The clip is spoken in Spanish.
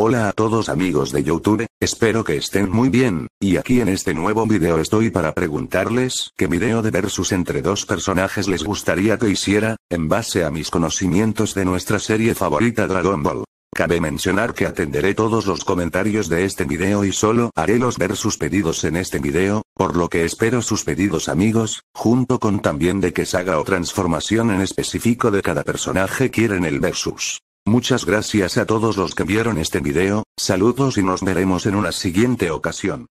Hola a todos amigos de Youtube, espero que estén muy bien, y aquí en este nuevo video estoy para preguntarles qué video de versus entre dos personajes les gustaría que hiciera, en base a mis conocimientos de nuestra serie favorita Dragon Ball. Cabe mencionar que atenderé todos los comentarios de este video y solo haré los versus pedidos en este video, por lo que espero sus pedidos amigos, junto con también de que saga o transformación en específico de cada personaje quieren el versus. Muchas gracias a todos los que vieron este video, saludos y nos veremos en una siguiente ocasión.